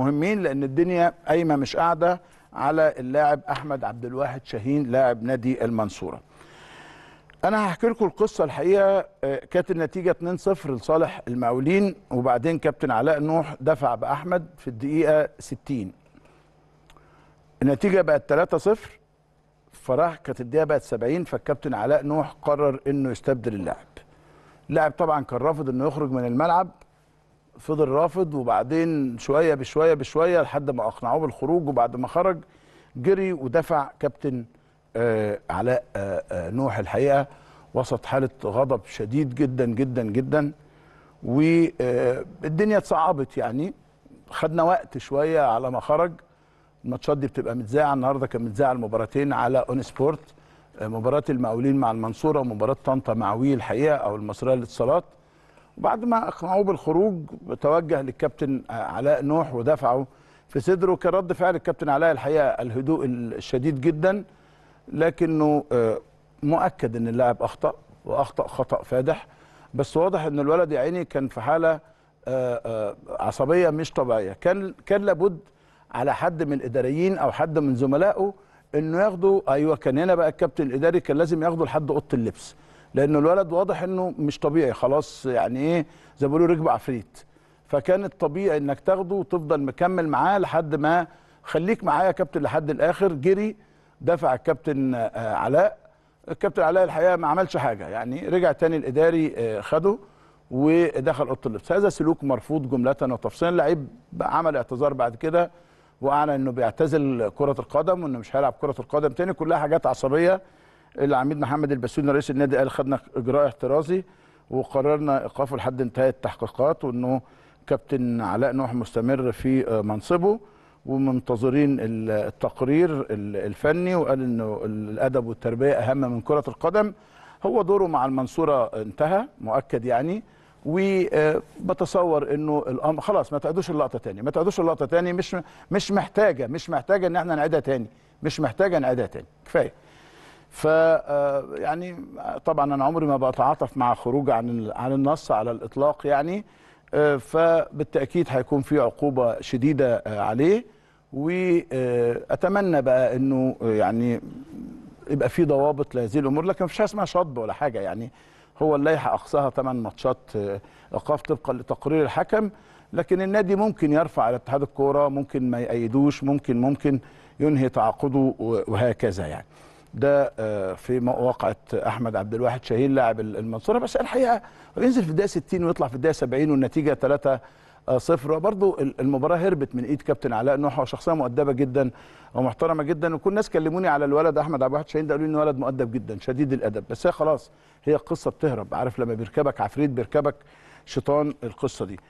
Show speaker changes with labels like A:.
A: مهمين لان الدنيا قايمه مش قاعده على اللاعب احمد عبد الواحد شاهين لاعب نادي المنصوره. انا هحكي لكم القصه الحقيقه آه، كانت النتيجه 2-0 لصالح المقاولين وبعدين كابتن علاء نوح دفع باحمد في الدقيقه 60. النتيجه بقت 3-0 فراح كانت الدقيقه بقت 70 فالكابتن علاء نوح قرر انه يستبدل اللاعب. اللاعب طبعا كان رافض انه يخرج من الملعب فضل رافض وبعدين شويه بشويه بشويه لحد ما اقنعوه بالخروج وبعد ما خرج جري ودفع كابتن آه، علاء آه، آه، نوح الحقيقه وسط حاله غضب شديد جدا جدا جدا والدنيا اتصعبت يعني خدنا وقت شويه على ما خرج الماتشات دي بتبقى متذاعه النهارده كان متذاعه المباراتين على اون سبورت مباراه المقاولين مع المنصوره ومباراه طنطا مع وي الحقيقه او المصريه للاتصالات بعد ما اقنعوه بالخروج توجه للكابتن علاء نوح ودفعه في صدره كان رد فعل الكابتن علاء الحقيقه الهدوء الشديد جدا لكنه آه، مؤكد ان اللاعب اخطا واخطا خطا فادح بس واضح ان الولد يا عيني كان في حاله آه، آه، عصبيه مش طبيعيه كان كان لابد على حد من الاداريين او حد من زملائه انه ياخده ايوه كان هنا بقى الكابتن الاداري كان لازم ياخده لحد اوضه اللبس لان الولد واضح انه مش طبيعي خلاص يعني ايه زي ما بيقولوا ركب عفريت فكان الطبيعي انك تاخده وتفضل مكمل معاه لحد ما خليك معايا يا كابتن لحد الاخر جري دفع الكابتن آه، علاء الكابتن علاء الحقيقه ما عملش حاجه يعني رجع تاني الاداري آه، خده ودخل اوضه اللبس هذا سلوك مرفوض جمله وتفصيلا لعيب عمل اعتذار بعد كده واعلن انه بيعتزل كره القدم وانه مش هيلعب كره القدم تاني كلها حاجات عصبيه العميد محمد البسيوني رئيس النادي قال خدنا اجراء احترازي وقررنا ايقافه لحد انتهاء التحقيقات وانه كابتن علاء نوح مستمر في منصبه ومنتظرين التقرير الفني وقال انه الادب والتربيه اهم من كره القدم هو دوره مع المنصوره انتهى مؤكد يعني وبتصور انه الامر خلاص ما تعيدوش اللقطه تاني ما تعيدوش اللقطه تاني مش مش محتاجه مش محتاجه ان احنا نعيدها تاني مش محتاجه نعيدها تاني كفايه ف آه، يعني طبعا انا عمري ما بتعاطف مع خروج عن عن النص على الاطلاق يعني آه، فبالتاكيد هيكون في عقوبه شديده آه، عليه واتمنى بقى انه يعني يبقى في ضوابط لهذه الامور لكن مفيش حاجه اسمها شطب ولا حاجه يعني هو اللائحه اقصاها 8 ماتشات ايقاف طبقا لتقرير الحكم لكن النادي ممكن يرفع على اتحاد الكوره ممكن ما يأيدوش ممكن ممكن ينهي تعاقده وهكذا يعني ده آه، في واقعه احمد عبد الواحد شاهين لاعب المنصوره بس الحقيقه بينزل في الدقيقه 60 ويطلع في الدقيقه 70 والنتيجه 3 آه، صفر وبرضه المباراه هربت من ايد كابتن علاء نوح هو شخصيه مؤدبه جدا ومحترمه جدا وكل الناس كلموني على الولد احمد عبد الواحد شاهين ده قالوا لي ان ولد مؤدب جدا شديد الادب بس هي خلاص هي القصه بتهرب عارف لما بيركبك عفريت بيركبك شيطان القصه دي